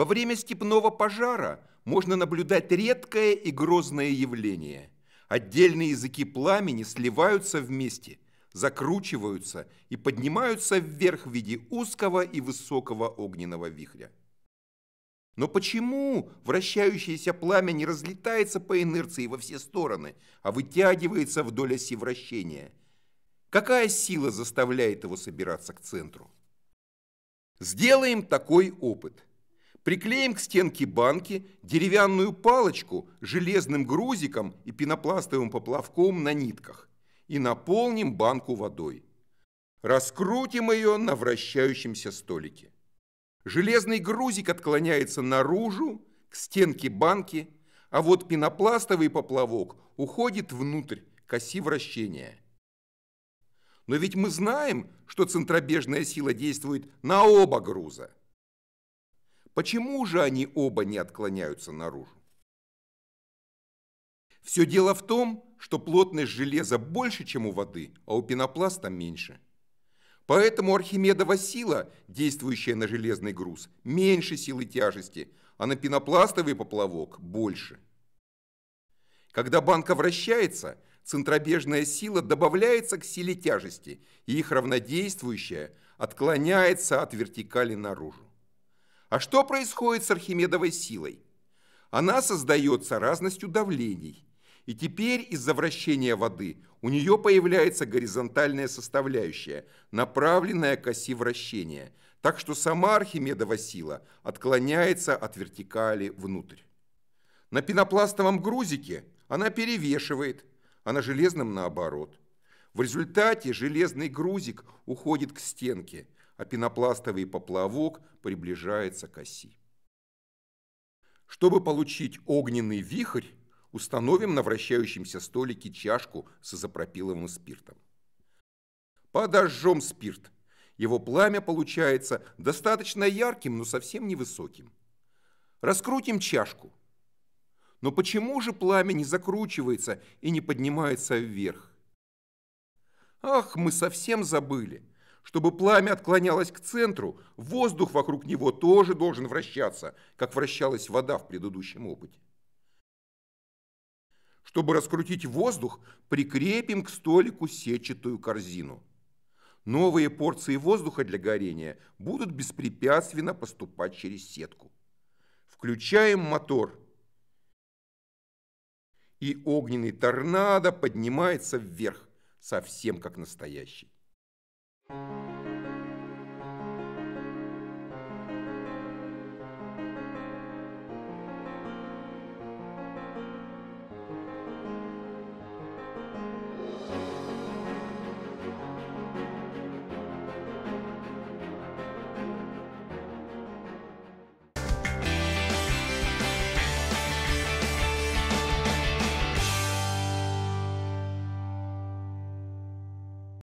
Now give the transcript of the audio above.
Во время степного пожара можно наблюдать редкое и грозное явление. Отдельные языки пламени сливаются вместе, закручиваются и поднимаются вверх в виде узкого и высокого огненного вихря. Но почему вращающееся пламя не разлетается по инерции во все стороны, а вытягивается вдоль оси вращения? Какая сила заставляет его собираться к центру? Сделаем такой опыт – Приклеим к стенке банки деревянную палочку железным грузиком и пенопластовым поплавком на нитках и наполним банку водой. Раскрутим ее на вращающемся столике. Железный грузик отклоняется наружу, к стенке банки, а вот пенопластовый поплавок уходит внутрь, к оси вращения. Но ведь мы знаем, что центробежная сила действует на оба груза – Почему же они оба не отклоняются наружу? Все дело в том, что плотность железа больше, чем у воды, а у пенопласта меньше. Поэтому Архимедова сила, действующая на железный груз, меньше силы тяжести, а на пенопластовый поплавок больше. Когда банка вращается, центробежная сила добавляется к силе тяжести, и их равнодействующая отклоняется от вертикали наружу. А что происходит с Архимедовой силой? Она создается разностью давлений. И теперь из-за вращения воды у нее появляется горизонтальная составляющая, направленная к оси вращения. Так что сама Архимедова сила отклоняется от вертикали внутрь. На пенопластовом грузике она перевешивает, а на железном наоборот. В результате железный грузик уходит к стенке – а пенопластовый поплавок приближается к оси. Чтобы получить огненный вихрь, установим на вращающемся столике чашку с изопропиловым спиртом. Подожжем спирт. Его пламя получается достаточно ярким, но совсем невысоким. Раскрутим чашку. Но почему же пламя не закручивается и не поднимается вверх? Ах, мы совсем забыли. Чтобы пламя отклонялось к центру, воздух вокруг него тоже должен вращаться, как вращалась вода в предыдущем опыте. Чтобы раскрутить воздух, прикрепим к столику сетчатую корзину. Новые порции воздуха для горения будут беспрепятственно поступать через сетку. Включаем мотор. И огненный торнадо поднимается вверх, совсем как настоящий. Thank you.